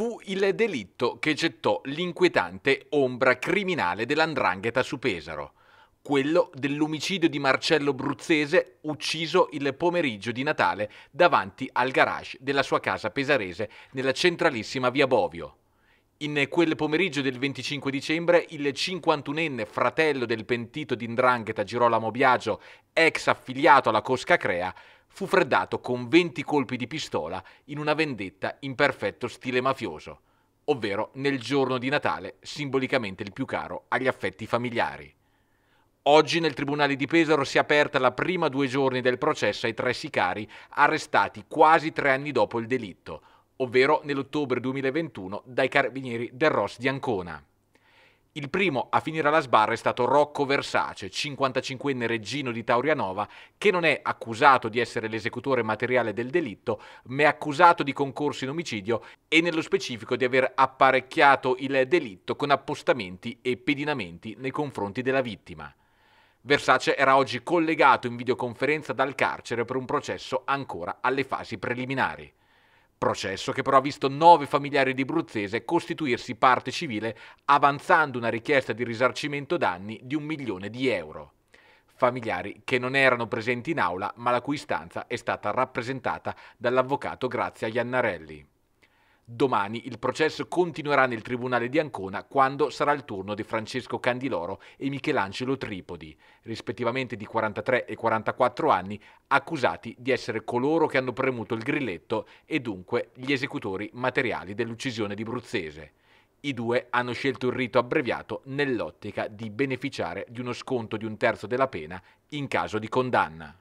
fu il delitto che gettò l'inquietante ombra criminale dell'andrangheta su Pesaro, quello dell'omicidio di Marcello Bruzzese ucciso il pomeriggio di Natale davanti al garage della sua casa pesarese nella centralissima via Bovio. In quel pomeriggio del 25 dicembre il 51enne fratello del pentito di Ndrangheta Girolamo Biagio, ex affiliato alla Cosca Crea, fu freddato con 20 colpi di pistola in una vendetta in perfetto stile mafioso, ovvero nel giorno di Natale, simbolicamente il più caro agli affetti familiari. Oggi nel Tribunale di Pesaro si è aperta la prima due giorni del processo ai tre sicari arrestati quasi tre anni dopo il delitto, ovvero nell'ottobre 2021 dai carabinieri del Ross di Ancona. Il primo a finire alla sbarra è stato Rocco Versace, 55enne reggino di Taurianova, che non è accusato di essere l'esecutore materiale del delitto, ma è accusato di concorso in omicidio e nello specifico di aver apparecchiato il delitto con appostamenti e pedinamenti nei confronti della vittima. Versace era oggi collegato in videoconferenza dal carcere per un processo ancora alle fasi preliminari. Processo che però ha visto nove familiari di Bruzzese costituirsi parte civile avanzando una richiesta di risarcimento danni di un milione di euro. Familiari che non erano presenti in aula ma la cui stanza è stata rappresentata dall'avvocato Grazia Iannarelli. Domani il processo continuerà nel Tribunale di Ancona quando sarà il turno di Francesco Candiloro e Michelangelo Tripodi, rispettivamente di 43 e 44 anni, accusati di essere coloro che hanno premuto il grilletto e dunque gli esecutori materiali dell'uccisione di Bruzzese. I due hanno scelto il rito abbreviato nell'ottica di beneficiare di uno sconto di un terzo della pena in caso di condanna.